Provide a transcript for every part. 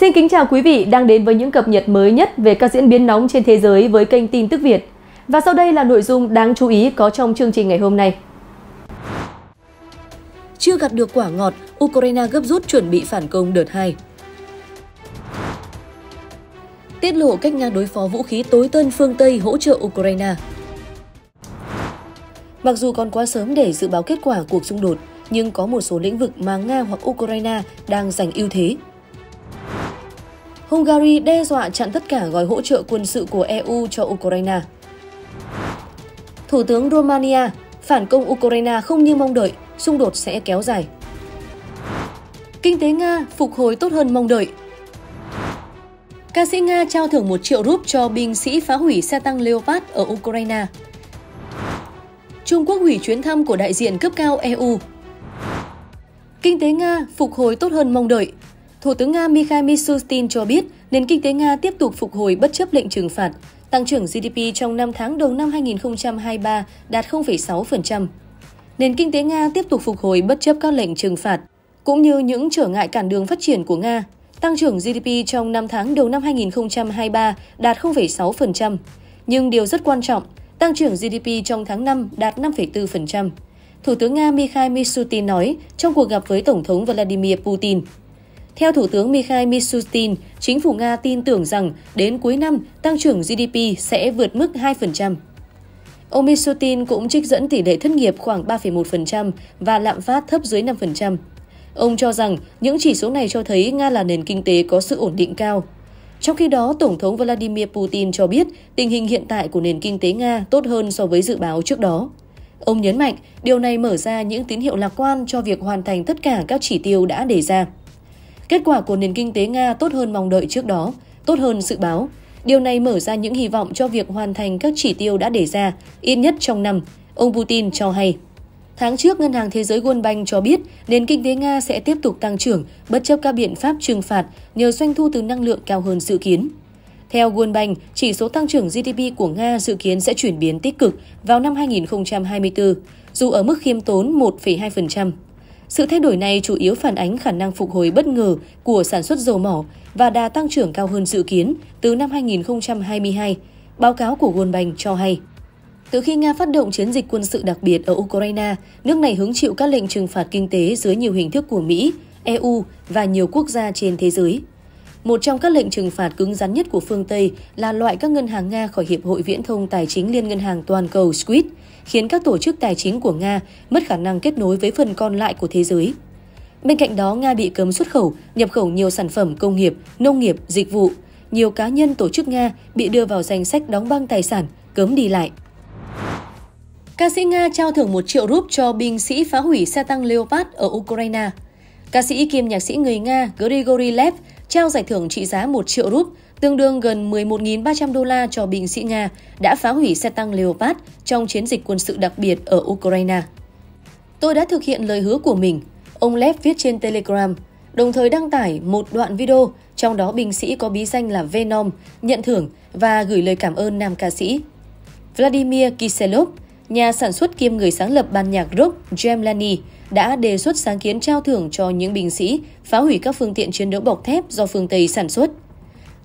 Xin kính chào quý vị đang đến với những cập nhật mới nhất về các diễn biến nóng trên thế giới với kênh tin tức Việt. Và sau đây là nội dung đáng chú ý có trong chương trình ngày hôm nay. Chưa gặt được quả ngọt, Ukraine gấp rút chuẩn bị phản công đợt 2. Tiết lộ cách Nga đối phó vũ khí tối tân phương Tây hỗ trợ Ukraine. Mặc dù còn quá sớm để dự báo kết quả cuộc xung đột, nhưng có một số lĩnh vực mà Nga hoặc Ukraine đang giành ưu thế Hungary đe dọa chặn tất cả gói hỗ trợ quân sự của EU cho Ukraine. Thủ tướng Romania phản công Ukraine không như mong đợi, xung đột sẽ kéo dài. Kinh tế Nga phục hồi tốt hơn mong đợi. Ca sĩ Nga trao thưởng 1 triệu rúp cho binh sĩ phá hủy xe tăng Leopard ở Ukraine. Trung Quốc hủy chuyến thăm của đại diện cấp cao EU. Kinh tế Nga phục hồi tốt hơn mong đợi, Thủ tướng Nga Mikhail Mishustin cho biết nền kinh tế Nga tiếp tục phục hồi bất chấp lệnh trừng phạt. Tăng trưởng GDP trong 5 tháng đầu năm 2023 đạt 0,6%. Nền kinh tế Nga tiếp tục phục hồi bất chấp các lệnh trừng phạt, cũng như những trở ngại cản đường phát triển của Nga. Tăng trưởng GDP trong 5 tháng đầu năm 2023 đạt 0,6%. Nhưng điều rất quan trọng, tăng trưởng GDP trong tháng 5 đạt 5,4%. Thủ tướng Nga Mikhail Mishutin nói trong cuộc gặp với Tổng thống Vladimir Putin. Theo Thủ tướng Mikhail Mishustin, chính phủ Nga tin tưởng rằng đến cuối năm, tăng trưởng GDP sẽ vượt mức 2%. Ông Mishustin cũng trích dẫn tỷ lệ thất nghiệp khoảng 3,1% và lạm phát thấp dưới 5%. Ông cho rằng những chỉ số này cho thấy Nga là nền kinh tế có sự ổn định cao. Trong khi đó, Tổng thống Vladimir Putin cho biết tình hình hiện tại của nền kinh tế Nga tốt hơn so với dự báo trước đó. Ông nhấn mạnh điều này mở ra những tín hiệu lạc quan cho việc hoàn thành tất cả các chỉ tiêu đã đề ra. Kết quả của nền kinh tế Nga tốt hơn mong đợi trước đó, tốt hơn dự báo. Điều này mở ra những hy vọng cho việc hoàn thành các chỉ tiêu đã đề ra, ít nhất trong năm, ông Putin cho hay. Tháng trước, Ngân hàng Thế giới World Bank cho biết nền kinh tế Nga sẽ tiếp tục tăng trưởng bất chấp các biện pháp trừng phạt nhờ doanh thu từ năng lượng cao hơn dự kiến. Theo World Bank, chỉ số tăng trưởng GDP của Nga dự kiến sẽ chuyển biến tích cực vào năm 2024, dù ở mức khiêm tốn 1,2%. Sự thay đổi này chủ yếu phản ánh khả năng phục hồi bất ngờ của sản xuất dầu mỏ và đà tăng trưởng cao hơn dự kiến từ năm 2022, báo cáo của World Bank cho hay. Từ khi Nga phát động chiến dịch quân sự đặc biệt ở Ukraine, nước này hứng chịu các lệnh trừng phạt kinh tế dưới nhiều hình thức của Mỹ, EU và nhiều quốc gia trên thế giới. Một trong các lệnh trừng phạt cứng rắn nhất của phương Tây là loại các ngân hàng Nga khỏi Hiệp hội Viễn thông Tài chính Liên ngân hàng toàn cầu SWIFT, khiến các tổ chức tài chính của Nga mất khả năng kết nối với phần còn lại của thế giới. Bên cạnh đó, Nga bị cấm xuất khẩu, nhập khẩu nhiều sản phẩm công nghiệp, nông nghiệp, dịch vụ. Nhiều cá nhân tổ chức Nga bị đưa vào danh sách đóng băng tài sản, cấm đi lại. Ca sĩ Nga trao thưởng 1 triệu rúp cho binh sĩ phá hủy xe tăng Leopard ở Ukraine. Ca sĩ kiêm nhạc sĩ người Nga Grigory Lev trao giải thưởng trị giá 1 triệu rúp, tương đương gần 11.300 đô la cho binh sĩ Nga đã phá hủy xe tăng Leopard trong chiến dịch quân sự đặc biệt ở Ukraine. Tôi đã thực hiện lời hứa của mình, ông Lev viết trên Telegram, đồng thời đăng tải một đoạn video trong đó binh sĩ có bí danh là Venom nhận thưởng và gửi lời cảm ơn nam ca sĩ. Vladimir Kiselov, nhà sản xuất kiêm người sáng lập ban nhạc rock Gemlani, đã đề xuất sáng kiến trao thưởng cho những binh sĩ phá hủy các phương tiện chiến đấu bọc thép do phương Tây sản xuất.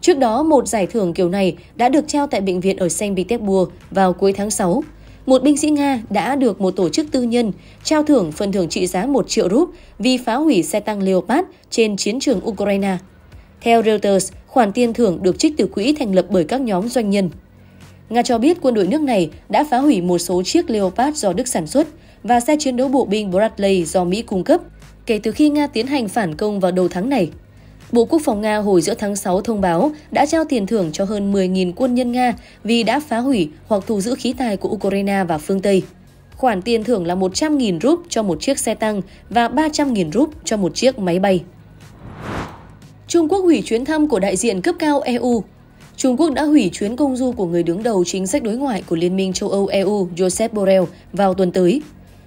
Trước đó, một giải thưởng kiểu này đã được trao tại bệnh viện ở Saint Petersburg vào cuối tháng 6. Một binh sĩ Nga đã được một tổ chức tư nhân trao thưởng phần thưởng trị giá 1 triệu rúp vì phá hủy xe tăng Leopard trên chiến trường Ukraine. Theo Reuters, khoản tiền thưởng được trích từ quỹ thành lập bởi các nhóm doanh nhân. Nga cho biết quân đội nước này đã phá hủy một số chiếc Leopard do Đức sản xuất, và xe chiến đấu bộ binh Bradley do Mỹ cung cấp kể từ khi Nga tiến hành phản công vào đầu tháng này. Bộ Quốc phòng Nga hồi giữa tháng 6 thông báo đã trao tiền thưởng cho hơn 10.000 quân nhân Nga vì đã phá hủy hoặc thu giữ khí tài của Ukraine và phương Tây. Khoản tiền thưởng là 100.000 rúp cho một chiếc xe tăng và 300.000 rúp cho một chiếc máy bay. Trung Quốc hủy chuyến thăm của đại diện cấp cao EU Trung Quốc đã hủy chuyến công du của người đứng đầu chính sách đối ngoại của Liên minh châu Âu EU Joseph Borrell vào tuần tới.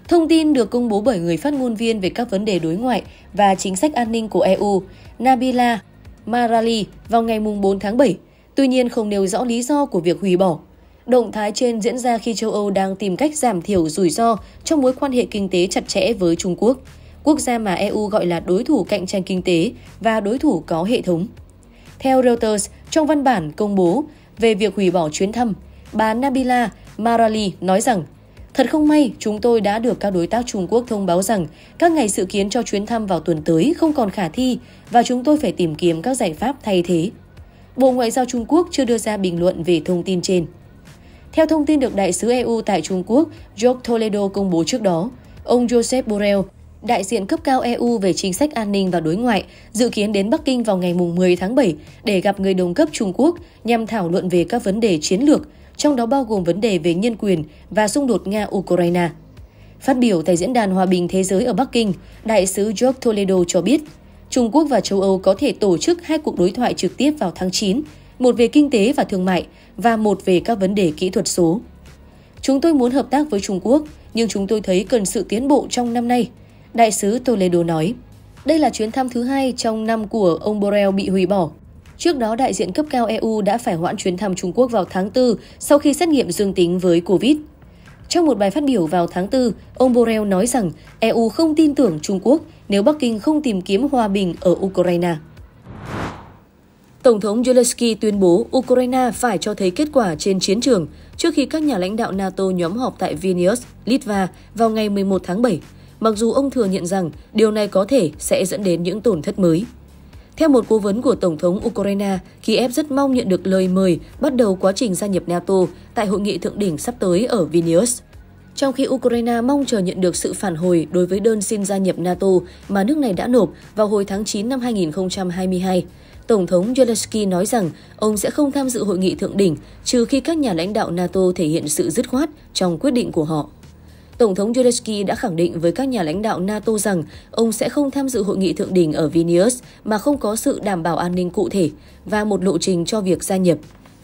Thông tin được công bố bởi người phát ngôn viên về các vấn đề đối ngoại và chính sách an ninh của EU, Nabila Marali vào ngày 4 tháng 7, tuy nhiên không nêu rõ lý do của việc hủy bỏ. Động thái trên diễn ra khi châu Âu đang tìm cách giảm thiểu rủi ro trong mối quan hệ kinh tế chặt chẽ với Trung Quốc, quốc gia mà EU gọi là đối thủ cạnh tranh kinh tế và đối thủ có hệ thống. Theo Reuters, trong văn bản công bố về việc hủy bỏ chuyến thăm, bà Nabila Marali nói rằng Thật không may, chúng tôi đã được các đối tác Trung Quốc thông báo rằng các ngày dự kiến cho chuyến thăm vào tuần tới không còn khả thi và chúng tôi phải tìm kiếm các giải pháp thay thế. Bộ Ngoại giao Trung Quốc chưa đưa ra bình luận về thông tin trên. Theo thông tin được Đại sứ EU tại Trung Quốc, Jock Toledo công bố trước đó, ông Joseph Borrell, đại diện cấp cao EU về chính sách an ninh và đối ngoại, dự kiến đến Bắc Kinh vào ngày 10 tháng 7 để gặp người đồng cấp Trung Quốc nhằm thảo luận về các vấn đề chiến lược, trong đó bao gồm vấn đề về nhân quyền và xung đột Nga-Ukraine. Phát biểu tại Diễn đàn Hòa bình Thế giới ở Bắc Kinh, Đại sứ George Toledo cho biết, Trung Quốc và châu Âu có thể tổ chức hai cuộc đối thoại trực tiếp vào tháng 9, một về kinh tế và thương mại và một về các vấn đề kỹ thuật số. Chúng tôi muốn hợp tác với Trung Quốc, nhưng chúng tôi thấy cần sự tiến bộ trong năm nay, Đại sứ Toledo nói. Đây là chuyến thăm thứ hai trong năm của ông Borrell bị hủy bỏ Trước đó, đại diện cấp cao EU đã phải hoãn chuyến thăm Trung Quốc vào tháng 4 sau khi xét nghiệm dương tính với Covid. Trong một bài phát biểu vào tháng 4, ông Borrell nói rằng EU không tin tưởng Trung Quốc nếu Bắc Kinh không tìm kiếm hòa bình ở Ukraine. Tổng thống Zelensky tuyên bố Ukraine phải cho thấy kết quả trên chiến trường trước khi các nhà lãnh đạo NATO nhóm họp tại Vilnius, Litva vào ngày 11 tháng 7, mặc dù ông thừa nhận rằng điều này có thể sẽ dẫn đến những tổn thất mới. Theo một cố vấn của Tổng thống Ukraine, Kiev rất mong nhận được lời mời bắt đầu quá trình gia nhập NATO tại hội nghị thượng đỉnh sắp tới ở Vilnius. Trong khi Ukraine mong chờ nhận được sự phản hồi đối với đơn xin gia nhập NATO mà nước này đã nộp vào hồi tháng 9 năm 2022, Tổng thống Zelensky nói rằng ông sẽ không tham dự hội nghị thượng đỉnh trừ khi các nhà lãnh đạo NATO thể hiện sự dứt khoát trong quyết định của họ. Tổng thống Zelensky đã khẳng định với các nhà lãnh đạo NATO rằng ông sẽ không tham dự hội nghị thượng đỉnh ở Vilnius mà không có sự đảm bảo an ninh cụ thể và một lộ trình cho việc gia nhập.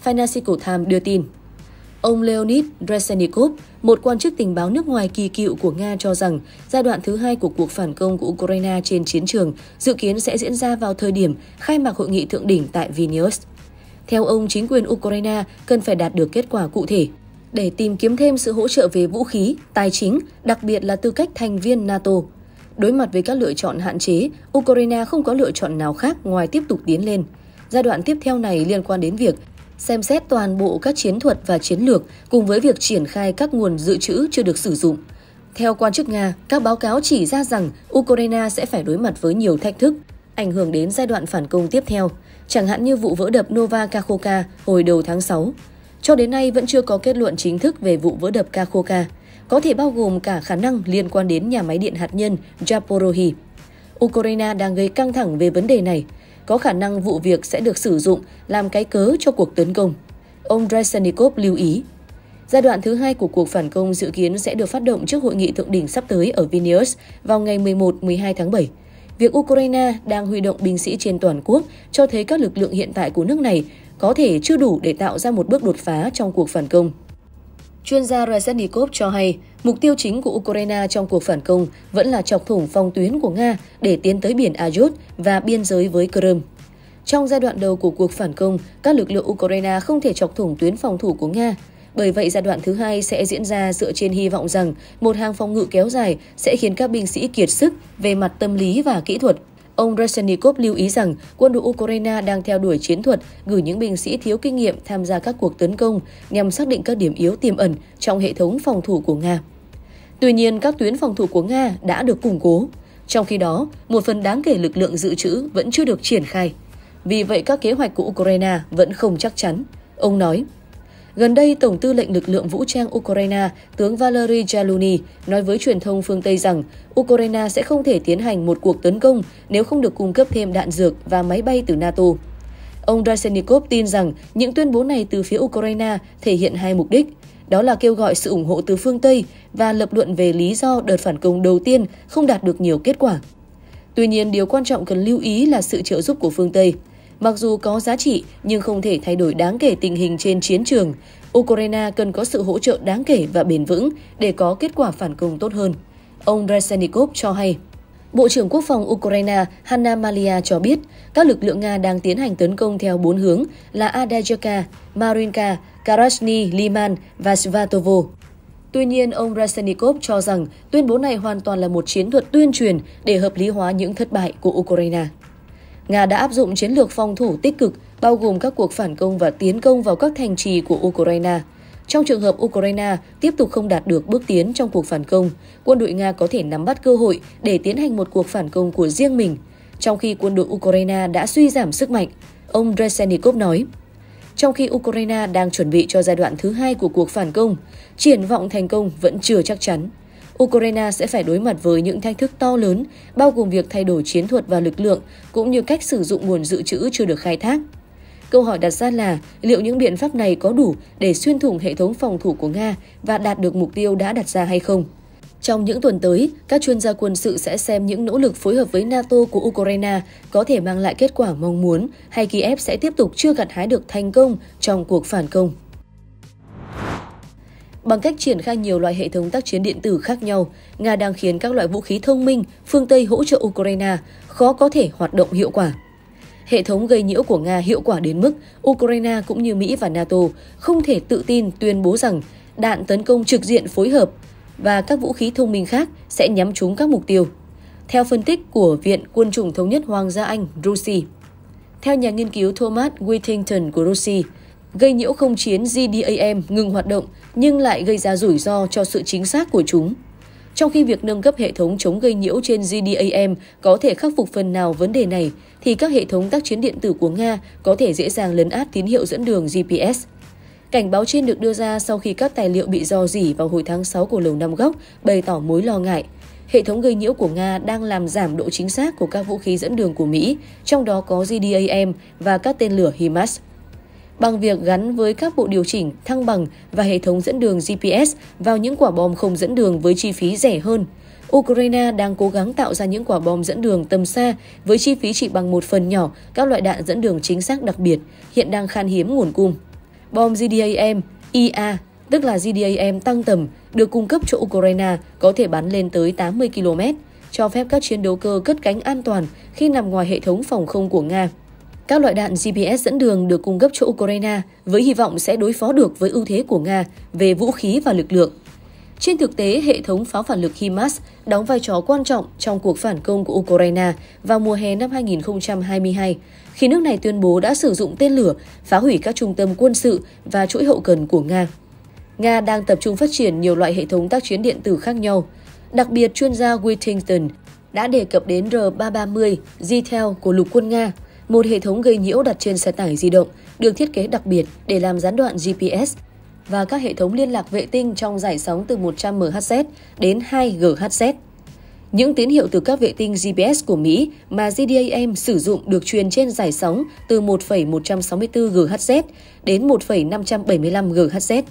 Financial Times đưa tin. Ông Leonid Dresenikov, một quan chức tình báo nước ngoài kỳ cựu của Nga cho rằng giai đoạn thứ hai của cuộc phản công của Ukraine trên chiến trường dự kiến sẽ diễn ra vào thời điểm khai mạc hội nghị thượng đỉnh tại Vilnius. Theo ông, chính quyền Ukraine cần phải đạt được kết quả cụ thể để tìm kiếm thêm sự hỗ trợ về vũ khí, tài chính, đặc biệt là tư cách thành viên NATO. Đối mặt với các lựa chọn hạn chế, Ukraine không có lựa chọn nào khác ngoài tiếp tục tiến lên. Giai đoạn tiếp theo này liên quan đến việc xem xét toàn bộ các chiến thuật và chiến lược cùng với việc triển khai các nguồn dự trữ chưa được sử dụng. Theo quan chức Nga, các báo cáo chỉ ra rằng Ukraine sẽ phải đối mặt với nhiều thách thức, ảnh hưởng đến giai đoạn phản công tiếp theo, chẳng hạn như vụ vỡ đập Nova Kakhovka hồi đầu tháng 6. Cho đến nay vẫn chưa có kết luận chính thức về vụ vỡ đập Kakhoka, có thể bao gồm cả khả năng liên quan đến nhà máy điện hạt nhân Japorohi. Ukraine đang gây căng thẳng về vấn đề này. Có khả năng vụ việc sẽ được sử dụng làm cái cớ cho cuộc tấn công. Ông Dresenikov lưu ý. Giai đoạn thứ hai của cuộc phản công dự kiến sẽ được phát động trước hội nghị thượng đỉnh sắp tới ở Vilnius vào ngày 11-12 tháng 7. Việc Ukraine đang huy động binh sĩ trên toàn quốc cho thấy các lực lượng hiện tại của nước này có thể chưa đủ để tạo ra một bước đột phá trong cuộc phản công. Chuyên gia Reznikov cho hay, mục tiêu chính của Ukraine trong cuộc phản công vẫn là chọc thủng phòng tuyến của Nga để tiến tới biển Azov và biên giới với Crimea. Trong giai đoạn đầu của cuộc phản công, các lực lượng Ukraine không thể chọc thủng tuyến phòng thủ của Nga. Bởi vậy, giai đoạn thứ hai sẽ diễn ra dựa trên hy vọng rằng một hàng phòng ngự kéo dài sẽ khiến các binh sĩ kiệt sức về mặt tâm lý và kỹ thuật Ông Resnikov lưu ý rằng quân đội Ukraine đang theo đuổi chiến thuật gửi những binh sĩ thiếu kinh nghiệm tham gia các cuộc tấn công nhằm xác định các điểm yếu tiềm ẩn trong hệ thống phòng thủ của Nga. Tuy nhiên, các tuyến phòng thủ của Nga đã được củng cố. Trong khi đó, một phần đáng kể lực lượng dự trữ vẫn chưa được triển khai. Vì vậy, các kế hoạch của Ukraine vẫn không chắc chắn. Ông nói, Gần đây, Tổng tư lệnh lực lượng vũ trang Ukraine, tướng Valery Zaluni nói với truyền thông phương Tây rằng Ukraine sẽ không thể tiến hành một cuộc tấn công nếu không được cung cấp thêm đạn dược và máy bay từ NATO. Ông Rasenikov tin rằng những tuyên bố này từ phía Ukraine thể hiện hai mục đích. Đó là kêu gọi sự ủng hộ từ phương Tây và lập luận về lý do đợt phản công đầu tiên không đạt được nhiều kết quả. Tuy nhiên, điều quan trọng cần lưu ý là sự trợ giúp của phương Tây – mặc dù có giá trị nhưng không thể thay đổi đáng kể tình hình trên chiến trường. Ukraine cần có sự hỗ trợ đáng kể và bền vững để có kết quả phản công tốt hơn. Ông Dresenikov cho hay. Bộ trưởng Quốc phòng Ukraine Hanna Malia cho biết các lực lượng Nga đang tiến hành tấn công theo bốn hướng là Adajka, Marinka, Karashny, Liman và Svatovo. Tuy nhiên, ông Rasenikov cho rằng tuyên bố này hoàn toàn là một chiến thuật tuyên truyền để hợp lý hóa những thất bại của Ukraine. Nga đã áp dụng chiến lược phòng thủ tích cực, bao gồm các cuộc phản công và tiến công vào các thành trì của Ukraine. Trong trường hợp Ukraine tiếp tục không đạt được bước tiến trong cuộc phản công, quân đội Nga có thể nắm bắt cơ hội để tiến hành một cuộc phản công của riêng mình, trong khi quân đội Ukraine đã suy giảm sức mạnh, ông Dresenikov nói. Trong khi Ukraine đang chuẩn bị cho giai đoạn thứ hai của cuộc phản công, triển vọng thành công vẫn chưa chắc chắn. Ukraine sẽ phải đối mặt với những thách thức to lớn, bao gồm việc thay đổi chiến thuật và lực lượng, cũng như cách sử dụng nguồn dự trữ chưa được khai thác. Câu hỏi đặt ra là liệu những biện pháp này có đủ để xuyên thủng hệ thống phòng thủ của Nga và đạt được mục tiêu đã đặt ra hay không? Trong những tuần tới, các chuyên gia quân sự sẽ xem những nỗ lực phối hợp với NATO của Ukraine có thể mang lại kết quả mong muốn hay Kiev sẽ tiếp tục chưa gặt hái được thành công trong cuộc phản công. Bằng cách triển khai nhiều loại hệ thống tác chiến điện tử khác nhau, Nga đang khiến các loại vũ khí thông minh phương Tây hỗ trợ Ukraine khó có thể hoạt động hiệu quả. Hệ thống gây nhiễu của Nga hiệu quả đến mức Ukraine cũng như Mỹ và NATO không thể tự tin tuyên bố rằng đạn tấn công trực diện phối hợp và các vũ khí thông minh khác sẽ nhắm trúng các mục tiêu. Theo phân tích của Viện Quân chủng Thống nhất Hoàng gia Anh, Russia, theo nhà nghiên cứu Thomas Whittington của Russia, gây nhiễu không chiến GDAM ngừng hoạt động nhưng lại gây ra rủi ro cho sự chính xác của chúng. Trong khi việc nâng cấp hệ thống chống gây nhiễu trên GDAM có thể khắc phục phần nào vấn đề này, thì các hệ thống tác chiến điện tử của Nga có thể dễ dàng lấn át tín hiệu dẫn đường GPS. Cảnh báo trên được đưa ra sau khi các tài liệu bị dò dỉ vào hồi tháng 6 của Lầu Năm Góc bày tỏ mối lo ngại. Hệ thống gây nhiễu của Nga đang làm giảm độ chính xác của các vũ khí dẫn đường của Mỹ, trong đó có GDAM và các tên lửa HIMARS bằng việc gắn với các bộ điều chỉnh, thăng bằng và hệ thống dẫn đường GPS vào những quả bom không dẫn đường với chi phí rẻ hơn. Ukraine đang cố gắng tạo ra những quả bom dẫn đường tầm xa với chi phí chỉ bằng một phần nhỏ các loại đạn dẫn đường chính xác đặc biệt, hiện đang khan hiếm nguồn cung. Bom GDAM, IA, tức là GDAM tăng tầm, được cung cấp cho Ukraine có thể bắn lên tới 80 km, cho phép các chiến đấu cơ cất cánh an toàn khi nằm ngoài hệ thống phòng không của Nga. Các loại đạn GPS dẫn đường được cung cấp cho Ukraine với hy vọng sẽ đối phó được với ưu thế của Nga về vũ khí và lực lượng. Trên thực tế, hệ thống pháo phản lực HIMARS đóng vai trò quan trọng trong cuộc phản công của Ukraine vào mùa hè năm 2022, khi nước này tuyên bố đã sử dụng tên lửa phá hủy các trung tâm quân sự và chuỗi hậu cần của Nga. Nga đang tập trung phát triển nhiều loại hệ thống tác chiến điện tử khác nhau. Đặc biệt, chuyên gia Whittington đã đề cập đến R-330 Zitel của lục quân Nga – một hệ thống gây nhiễu đặt trên xe tải di động được thiết kế đặc biệt để làm gián đoạn GPS và các hệ thống liên lạc vệ tinh trong giải sóng từ 100 MHz đến 2 GHz. Những tín hiệu từ các vệ tinh GPS của Mỹ mà GDAM sử dụng được truyền trên giải sóng từ 1,164 GHz đến 1,575 GHz.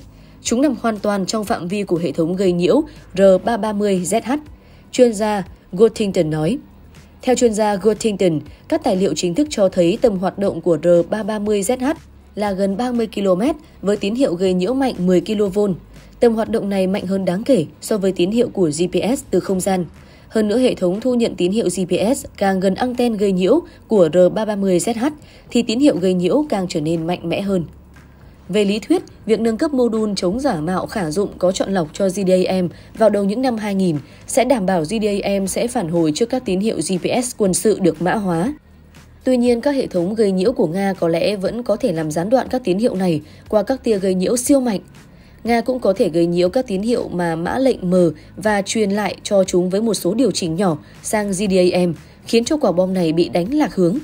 Chúng nằm hoàn toàn trong phạm vi của hệ thống gây nhiễu R330ZH. Chuyên gia Gothington nói. Theo chuyên gia Guttington, các tài liệu chính thức cho thấy tầm hoạt động của R330ZH là gần 30 km với tín hiệu gây nhiễu mạnh 10 kV. Tầm hoạt động này mạnh hơn đáng kể so với tín hiệu của GPS từ không gian. Hơn nữa hệ thống thu nhận tín hiệu GPS càng gần anten gây nhiễu của R330ZH thì tín hiệu gây nhiễu càng trở nên mạnh mẽ hơn. Về lý thuyết, việc nâng cấp mô đun chống giả mạo khả dụng có chọn lọc cho GDAM vào đầu những năm 2000 sẽ đảm bảo GDAM sẽ phản hồi trước các tín hiệu GPS quân sự được mã hóa. Tuy nhiên, các hệ thống gây nhiễu của Nga có lẽ vẫn có thể làm gián đoạn các tín hiệu này qua các tia gây nhiễu siêu mạnh. Nga cũng có thể gây nhiễu các tín hiệu mà mã lệnh mờ và truyền lại cho chúng với một số điều chỉnh nhỏ sang GDAM, khiến cho quả bom này bị đánh lạc hướng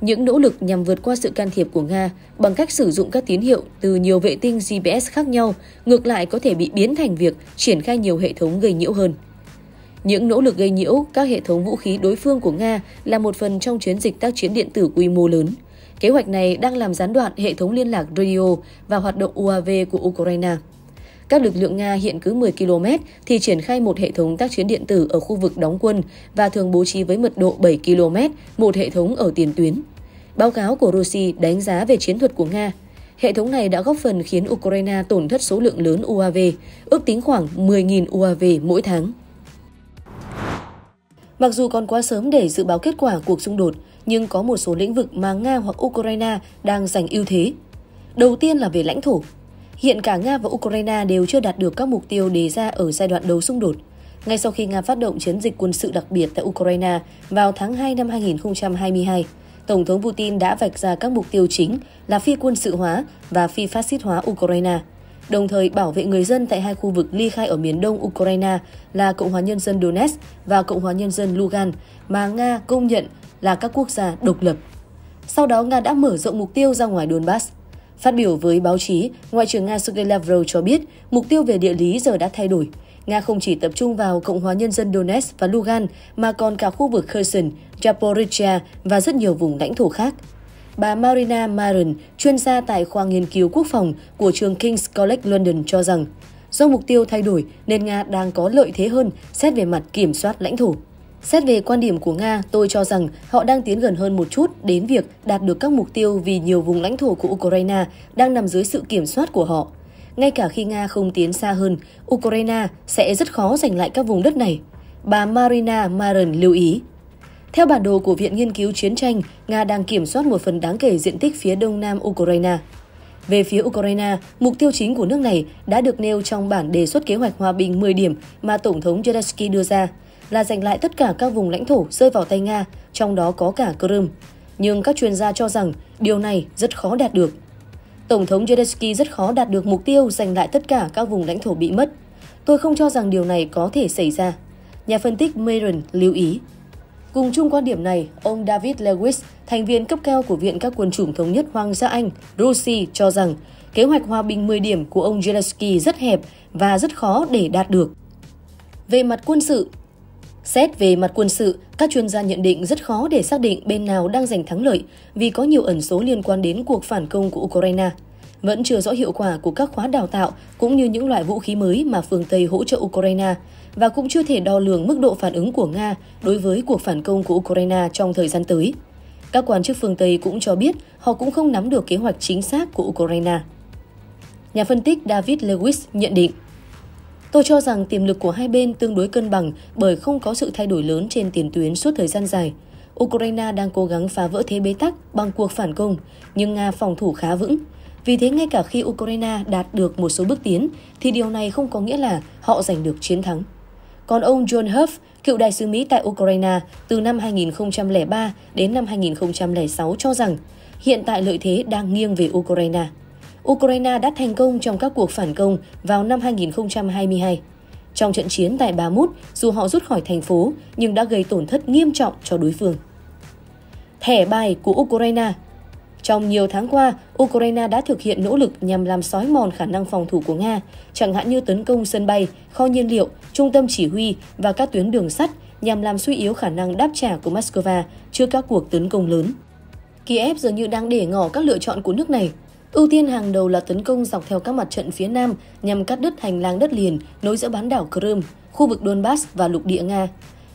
những nỗ lực nhằm vượt qua sự can thiệp của Nga bằng cách sử dụng các tín hiệu từ nhiều vệ tinh GPS khác nhau ngược lại có thể bị biến thành việc triển khai nhiều hệ thống gây nhiễu hơn. Những nỗ lực gây nhiễu các hệ thống vũ khí đối phương của Nga là một phần trong chiến dịch tác chiến điện tử quy mô lớn. Kế hoạch này đang làm gián đoạn hệ thống liên lạc radio và hoạt động UAV của Ukraine. Các lực lượng Nga hiện cứ 10 km thì triển khai một hệ thống tác chiến điện tử ở khu vực đóng quân và thường bố trí với mật độ 7 km một hệ thống ở tiền tuyến. Báo cáo của Rossi đánh giá về chiến thuật của Nga. Hệ thống này đã góp phần khiến Ukraine tổn thất số lượng lớn UAV, ước tính khoảng 10.000 UAV mỗi tháng. Mặc dù còn quá sớm để dự báo kết quả cuộc xung đột, nhưng có một số lĩnh vực mà Nga hoặc Ukraine đang giành ưu thế. Đầu tiên là về lãnh thổ. Hiện cả Nga và Ukraine đều chưa đạt được các mục tiêu đề ra ở giai đoạn đầu xung đột. Ngay sau khi Nga phát động chiến dịch quân sự đặc biệt tại Ukraine vào tháng 2 năm 2022, Tổng thống Putin đã vạch ra các mục tiêu chính là phi quân sự hóa và phi phát xít hóa Ukraine, đồng thời bảo vệ người dân tại hai khu vực ly khai ở miền đông Ukraine là Cộng hòa Nhân dân Donetsk và Cộng hòa Nhân dân Lugan mà Nga công nhận là các quốc gia độc lập. Sau đó, Nga đã mở rộng mục tiêu ra ngoài Donbass. Phát biểu với báo chí, Ngoại trưởng Nga Sergei Lavrov cho biết mục tiêu về địa lý giờ đã thay đổi. Nga không chỉ tập trung vào Cộng hòa Nhân dân Donetsk và Lugan mà còn cả khu vực Kherson, Zaporizhia và rất nhiều vùng lãnh thổ khác. Bà Marina Marin, chuyên gia tại khoa nghiên cứu quốc phòng của trường King's College London cho rằng, do mục tiêu thay đổi nên Nga đang có lợi thế hơn xét về mặt kiểm soát lãnh thổ. Xét về quan điểm của Nga, tôi cho rằng họ đang tiến gần hơn một chút đến việc đạt được các mục tiêu vì nhiều vùng lãnh thổ của Ukraine đang nằm dưới sự kiểm soát của họ. Ngay cả khi Nga không tiến xa hơn, Ukraine sẽ rất khó giành lại các vùng đất này. Bà Marina Maron lưu ý. Theo bản đồ của Viện Nghiên cứu Chiến tranh, Nga đang kiểm soát một phần đáng kể diện tích phía đông nam Ukraine. Về phía Ukraine, mục tiêu chính của nước này đã được nêu trong bản đề xuất kế hoạch hòa bình 10 điểm mà Tổng thống Zelensky đưa ra – là giành lại tất cả các vùng lãnh thổ rơi vào tay Nga, trong đó có cả Crimea. Nhưng các chuyên gia cho rằng điều này rất khó đạt được. Tổng thống Zelensky rất khó đạt được mục tiêu giành lại tất cả các vùng lãnh thổ bị mất. Tôi không cho rằng điều này có thể xảy ra. Nhà phân tích Mayron lưu ý. Cùng chung quan điểm này, ông David Lewis, thành viên cấp cao của Viện các quân chủng thống nhất Hoàng gia Anh, Russia cho rằng kế hoạch hòa bình 10 điểm của ông Zelensky rất hẹp và rất khó để đạt được. Về mặt quân sự, Xét về mặt quân sự, các chuyên gia nhận định rất khó để xác định bên nào đang giành thắng lợi vì có nhiều ẩn số liên quan đến cuộc phản công của Ukraine. Vẫn chưa rõ hiệu quả của các khóa đào tạo cũng như những loại vũ khí mới mà phương Tây hỗ trợ Ukraine và cũng chưa thể đo lường mức độ phản ứng của Nga đối với cuộc phản công của Ukraine trong thời gian tới. Các quan chức phương Tây cũng cho biết họ cũng không nắm được kế hoạch chính xác của Ukraine. Nhà phân tích David Lewis nhận định Tôi cho rằng tiềm lực của hai bên tương đối cân bằng bởi không có sự thay đổi lớn trên tiền tuyến suốt thời gian dài. Ukraine đang cố gắng phá vỡ thế bế tắc bằng cuộc phản công, nhưng Nga phòng thủ khá vững. Vì thế ngay cả khi Ukraine đạt được một số bước tiến thì điều này không có nghĩa là họ giành được chiến thắng. Còn ông John Huff, cựu đại sứ Mỹ tại Ukraine từ năm 2003 đến năm 2006 cho rằng hiện tại lợi thế đang nghiêng về Ukraine. Ukraine đã thành công trong các cuộc phản công vào năm 2022. Trong trận chiến tại Bakhmut, dù họ rút khỏi thành phố nhưng đã gây tổn thất nghiêm trọng cho đối phương. Thẻ bài của Ukraine trong nhiều tháng qua, Ukraine đã thực hiện nỗ lực nhằm làm sói mòn khả năng phòng thủ của Nga, chẳng hạn như tấn công sân bay, kho nhiên liệu, trung tâm chỉ huy và các tuyến đường sắt nhằm làm suy yếu khả năng đáp trả của Moscow trước các cuộc tấn công lớn. Kiev dường như đang để ngỏ các lựa chọn của nước này Ưu tiên hàng đầu là tấn công dọc theo các mặt trận phía Nam nhằm cắt đứt hành lang đất liền nối giữa bán đảo Crimea, khu vực Donbass và lục địa Nga.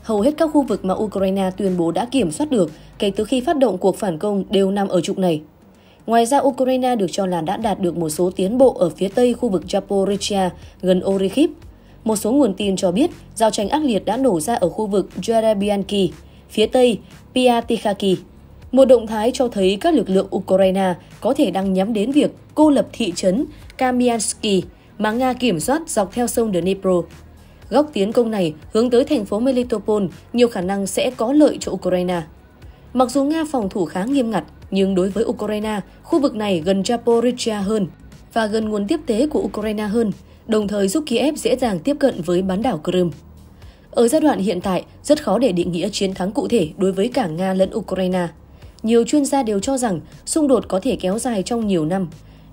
Hầu hết các khu vực mà Ukraine tuyên bố đã kiểm soát được kể từ khi phát động cuộc phản công đều nằm ở trục này. Ngoài ra, Ukraine được cho là đã đạt được một số tiến bộ ở phía tây khu vực Zaporizhia gần Orikhiv. Một số nguồn tin cho biết giao tranh ác liệt đã nổ ra ở khu vực Jerebianki, phía tây Piatikhaki, một động thái cho thấy các lực lượng Ukraine có thể đang nhắm đến việc cô lập thị trấn Kamiansky mà Nga kiểm soát dọc theo sông Dnipro. Góc tiến công này hướng tới thành phố Melitopol nhiều khả năng sẽ có lợi cho Ukraine. Mặc dù Nga phòng thủ khá nghiêm ngặt, nhưng đối với Ukraine, khu vực này gần Zaporizhia hơn và gần nguồn tiếp tế của Ukraine hơn, đồng thời giúp Kiev dễ dàng tiếp cận với bán đảo Crimea. Ở giai đoạn hiện tại, rất khó để định nghĩa chiến thắng cụ thể đối với cả Nga lẫn Ukraine nhiều chuyên gia đều cho rằng xung đột có thể kéo dài trong nhiều năm.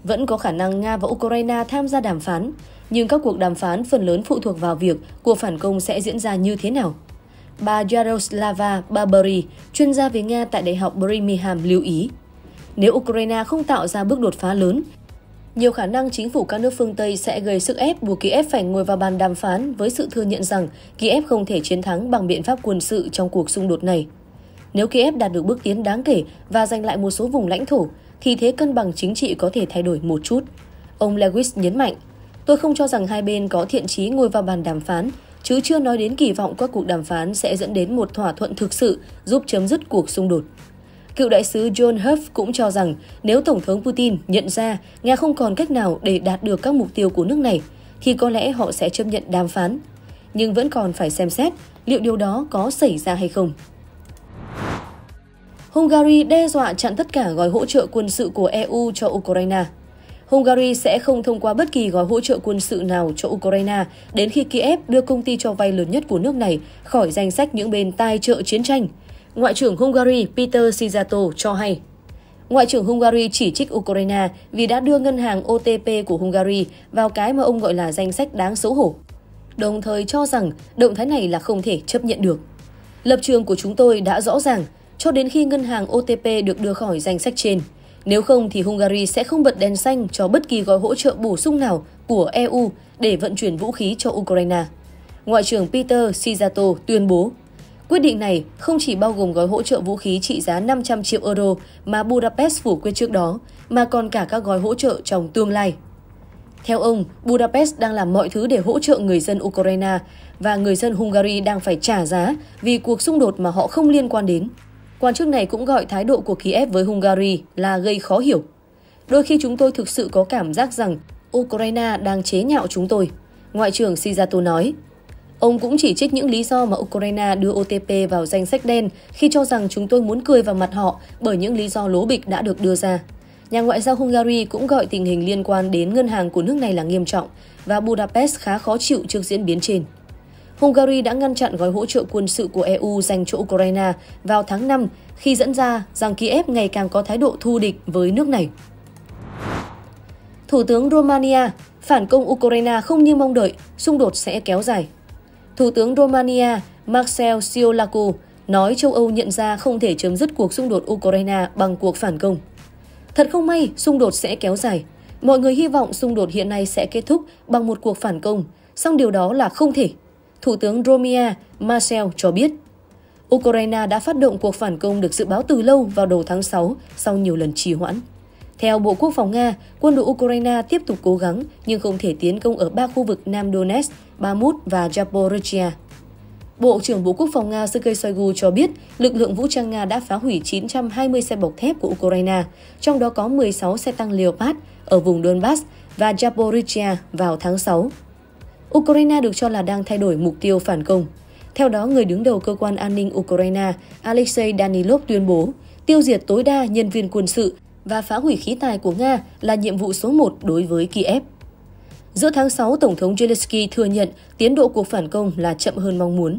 Vẫn có khả năng Nga và Ukraine tham gia đàm phán, nhưng các cuộc đàm phán phần lớn phụ thuộc vào việc cuộc phản công sẽ diễn ra như thế nào. Bà Yaroslava Barbary, chuyên gia về Nga tại Đại học Birmingham lưu ý, nếu Ukraine không tạo ra bước đột phá lớn, nhiều khả năng chính phủ các nước phương Tây sẽ gây sức ép buộc Kiev phải ngồi vào bàn đàm phán với sự thừa nhận rằng Kiev không thể chiến thắng bằng biện pháp quân sự trong cuộc xung đột này. Nếu Kiev đạt được bước tiến đáng kể và giành lại một số vùng lãnh thổ, thì thế cân bằng chính trị có thể thay đổi một chút. Ông Lewis nhấn mạnh, tôi không cho rằng hai bên có thiện chí ngồi vào bàn đàm phán, chứ chưa nói đến kỳ vọng các cuộc đàm phán sẽ dẫn đến một thỏa thuận thực sự giúp chấm dứt cuộc xung đột. Cựu đại sứ John Huff cũng cho rằng nếu Tổng thống Putin nhận ra Nga không còn cách nào để đạt được các mục tiêu của nước này, thì có lẽ họ sẽ chấp nhận đàm phán. Nhưng vẫn còn phải xem xét liệu điều đó có xảy ra hay không. Hungary đe dọa chặn tất cả gói hỗ trợ quân sự của EU cho Ukraine. Hungary sẽ không thông qua bất kỳ gói hỗ trợ quân sự nào cho Ukraine đến khi Kiev đưa công ty cho vay lớn nhất của nước này khỏi danh sách những bên tài trợ chiến tranh. Ngoại trưởng Hungary Peter Sijato cho hay. Ngoại trưởng Hungary chỉ trích Ukraine vì đã đưa ngân hàng OTP của Hungary vào cái mà ông gọi là danh sách đáng xấu hổ. Đồng thời cho rằng động thái này là không thể chấp nhận được. Lập trường của chúng tôi đã rõ ràng, cho đến khi ngân hàng OTP được đưa khỏi danh sách trên. Nếu không thì Hungary sẽ không bật đèn xanh cho bất kỳ gói hỗ trợ bổ sung nào của EU để vận chuyển vũ khí cho Ukraine. Ngoại trưởng Peter Sijato tuyên bố, quyết định này không chỉ bao gồm gói hỗ trợ vũ khí trị giá 500 triệu euro mà Budapest phủ quyết trước đó, mà còn cả các gói hỗ trợ trong tương lai. Theo ông, Budapest đang làm mọi thứ để hỗ trợ người dân Ukraine và người dân Hungary đang phải trả giá vì cuộc xung đột mà họ không liên quan đến. Quan chức này cũng gọi thái độ của Kiev với Hungary là gây khó hiểu. Đôi khi chúng tôi thực sự có cảm giác rằng Ukraine đang chế nhạo chúng tôi, Ngoại trưởng Shizato nói. Ông cũng chỉ trích những lý do mà Ukraine đưa OTP vào danh sách đen khi cho rằng chúng tôi muốn cười vào mặt họ bởi những lý do lố bịch đã được đưa ra. Nhà ngoại giao Hungary cũng gọi tình hình liên quan đến ngân hàng của nước này là nghiêm trọng và Budapest khá khó chịu trước diễn biến trên. Hungary đã ngăn chặn gói hỗ trợ quân sự của EU dành cho Ukraine vào tháng 5 khi dẫn ra rằng Kiev ngày càng có thái độ thù địch với nước này. Thủ tướng Romania phản công Ukraine không như mong đợi, xung đột sẽ kéo dài. Thủ tướng Romania Marcel Ciolacu nói châu Âu nhận ra không thể chấm dứt cuộc xung đột Ukraine bằng cuộc phản công. Thật không may, xung đột sẽ kéo dài. Mọi người hy vọng xung đột hiện nay sẽ kết thúc bằng một cuộc phản công, song điều đó là không thể. Thủ tướng Romia Marcel cho biết. Ukraine đã phát động cuộc phản công được dự báo từ lâu vào đầu tháng 6 sau nhiều lần trì hoãn. Theo Bộ Quốc phòng Nga, quân đội Ukraine tiếp tục cố gắng nhưng không thể tiến công ở ba khu vực Nam Donetsk, Bakhmut và Zaporizhia. Bộ trưởng Bộ Quốc phòng Nga Sergei Shoigu cho biết lực lượng vũ trang Nga đã phá hủy 920 xe bọc thép của Ukraine, trong đó có 16 xe tăng Leopard ở vùng Donbass và Zaporizhia vào tháng 6. Ukraine được cho là đang thay đổi mục tiêu phản công. Theo đó, người đứng đầu cơ quan an ninh Ukraine Alexei Danilov tuyên bố tiêu diệt tối đa nhân viên quân sự và phá hủy khí tài của Nga là nhiệm vụ số 1 đối với Kiev. Giữa tháng 6, Tổng thống Zelensky thừa nhận tiến độ cuộc phản công là chậm hơn mong muốn.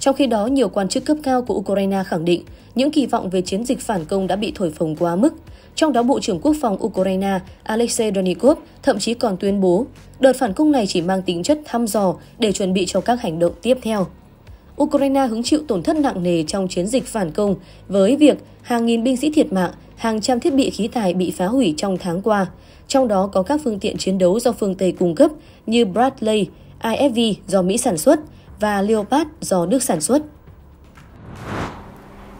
Trong khi đó, nhiều quan chức cấp cao của Ukraine khẳng định những kỳ vọng về chiến dịch phản công đã bị thổi phồng quá mức. Trong đó, Bộ trưởng Quốc phòng Ukraine Alexei Donikov thậm chí còn tuyên bố đợt phản công này chỉ mang tính chất thăm dò để chuẩn bị cho các hành động tiếp theo. Ukraine hứng chịu tổn thất nặng nề trong chiến dịch phản công với việc hàng nghìn binh sĩ thiệt mạng, hàng trăm thiết bị khí tài bị phá hủy trong tháng qua, trong đó có các phương tiện chiến đấu do phương Tây cung cấp như Bradley, IFV do Mỹ sản xuất, và Leopard do nước sản xuất.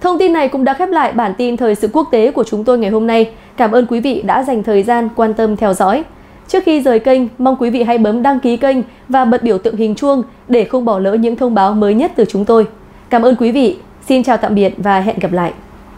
Thông tin này cũng đã khép lại bản tin thời sự quốc tế của chúng tôi ngày hôm nay. Cảm ơn quý vị đã dành thời gian quan tâm theo dõi. Trước khi rời kênh, mong quý vị hãy bấm đăng ký kênh và bật biểu tượng hình chuông để không bỏ lỡ những thông báo mới nhất từ chúng tôi. Cảm ơn quý vị, xin chào tạm biệt và hẹn gặp lại.